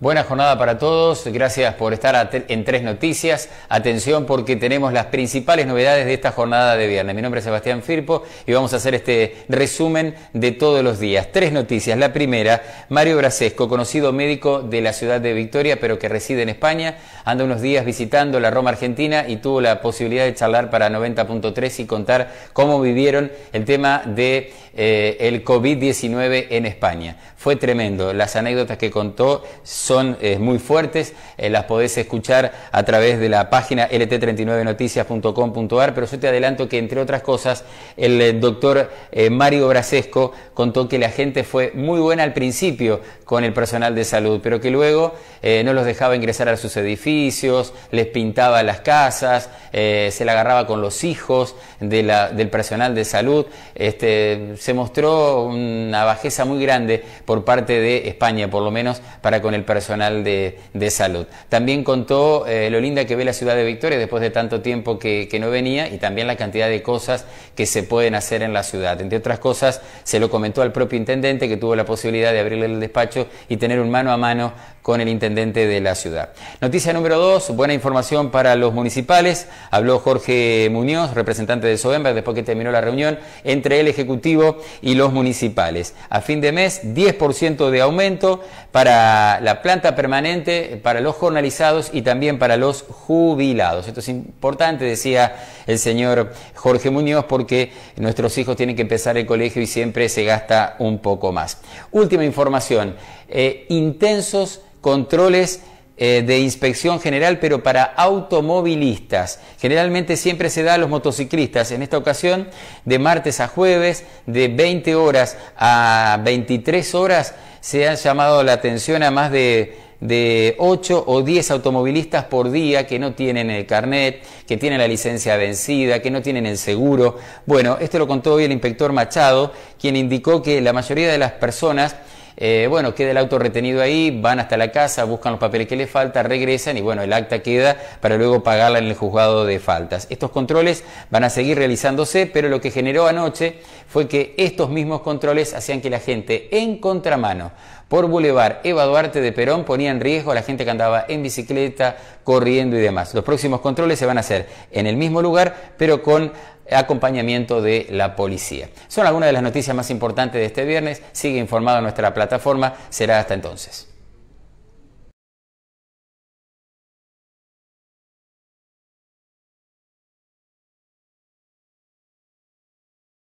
Buena jornada para todos, gracias por estar en Tres Noticias. Atención porque tenemos las principales novedades de esta jornada de viernes. Mi nombre es Sebastián Firpo y vamos a hacer este resumen de todos los días. Tres noticias. La primera, Mario Brasesco, conocido médico de la ciudad de Victoria pero que reside en España, anda unos días visitando la Roma Argentina y tuvo la posibilidad de charlar para 90.3 y contar cómo vivieron el tema de eh, el COVID-19 en España. Fue tremendo. Las anécdotas que contó... Son son eh, muy fuertes, eh, las podés escuchar a través de la página lt39noticias.com.ar, pero yo te adelanto que entre otras cosas el eh, doctor Mario Brasesco contó que la gente fue muy buena al principio con el personal de salud, pero que luego no los dejaba ingresar a sus edificios, les pintaba las casas, se la agarraba con los hijos del personal de salud, este, se mostró una bajeza muy grande por parte de España, por lo menos para con el personal personal de, de salud. También contó eh, lo linda que ve la ciudad de Victoria después de tanto tiempo que, que, no venía y también la cantidad de cosas que se pueden hacer en la ciudad. Entre otras cosas, se lo comentó al propio intendente que tuvo la posibilidad de abrirle el despacho y tener un mano a mano con el intendente de la ciudad. Noticia número dos, buena información para los municipales. Habló Jorge Muñoz, representante de Sovember, después que terminó la reunión entre el Ejecutivo y los municipales. A fin de mes, 10% de aumento para la planta planta permanente para los jornalizados y también para los jubilados. Esto es importante, decía el señor Jorge Muñoz, porque nuestros hijos tienen que empezar el colegio y siempre se gasta un poco más. Última información, eh, intensos controles eh, de inspección general, pero para automovilistas. Generalmente siempre se da a los motociclistas. En esta ocasión, de martes a jueves, de 20 horas a 23 horas, se ha llamado la atención a más de de 8 o 10 automovilistas por día que no tienen el carnet, que tienen la licencia vencida, que no tienen el seguro. Bueno, esto lo contó hoy el inspector Machado, quien indicó que la mayoría de las personas eh, bueno, queda el auto retenido ahí, van hasta la casa, buscan los papeles que le falta, regresan y bueno, el acta queda para luego pagarla en el juzgado de faltas. Estos controles van a seguir realizándose, pero lo que generó anoche fue que estos mismos controles hacían que la gente en contramano por Boulevard Eva Duarte de Perón ponía en riesgo a la gente que andaba en bicicleta, corriendo y demás. Los próximos controles se van a hacer en el mismo lugar, pero con acompañamiento de la policía. Son algunas de las noticias más importantes de este viernes. Sigue informado en nuestra plataforma. Será hasta entonces.